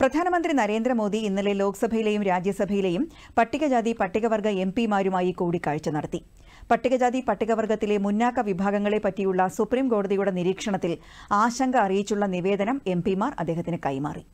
പ്രധാനമന്ത്രി നരേന്ദ്രമോദി ഇന്നലെ ലോക്സഭയിലെയും രാജ്യസഭയിലെയും പട്ടികജാതി പട്ടികവർഗ എം പിമാരുമായി കൂടിക്കാഴ്ച നടത്തി പട്ടികജാതി പട്ടികവർഗത്തിലെ മുന്നാക്ക വിഭാഗങ്ങളെ പറ്റിയുള്ള സുപ്രീം കോടതിയുടെ നിരീക്ഷണത്തിൽ ആശങ്ക അറിയിച്ചുള്ള നിവേദനം എം പിമാർ അദ്ദേഹത്തിന് കൈമാറി